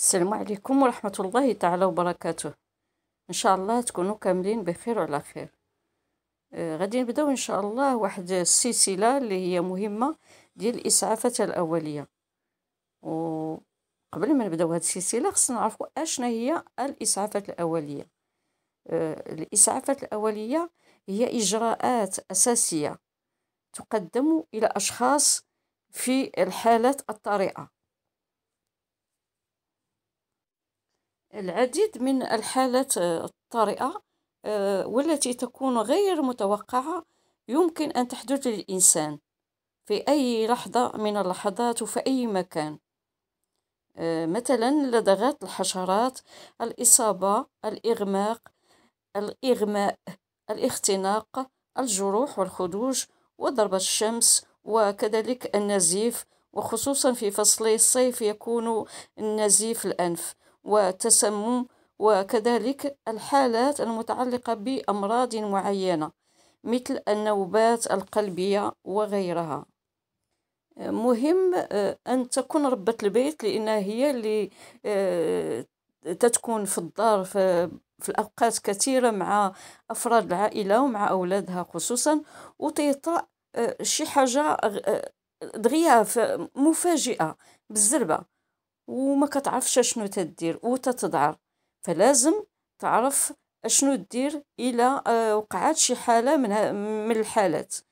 السلام عليكم ورحمة الله تعالى وبركاته إن شاء الله تكونوا كاملين بخير وعلى خير آه غادي نبداو إن شاء الله واحد السلسلة اللي هي مهمة ديال الإسعافات الأولية وقبل ما نبداو هاد السلسلة خصنا نعرفوا أشنا هي الإسعافات الأولية آه الإسعافات الأولية هي إجراءات أساسية تقدم إلى أشخاص في الحالات الطارئة العديد من الحالات آه، الطارئة آه، والتي تكون غير متوقعة يمكن أن تحدث للإنسان في أي لحظة من اللحظات وفي أي مكان آه، مثلا لدغات الحشرات الإصابة الإغماق الإغماء الاختناق الجروح والخدوش وضربة الشمس وكذلك النزيف وخصوصا في فصل الصيف يكون النزيف الأنف وتسمم وكذلك الحالات المتعلقة بأمراض معينة مثل النوبات القلبية وغيرها مهم آه، أن تكون ربة البيت لأنها هي اللي آه، تتكون في الدار في الأوقات كثيرة مع أفراد العائلة ومع أولادها خصوصا وتيطرأ آه، شي حاجة دغيا مفاجئة بالزربة وما كتعرفش اشنو تدير وتتضعر فلازم تعرف اشنو دير الى آه، وقعات شي حالة من, من الحالات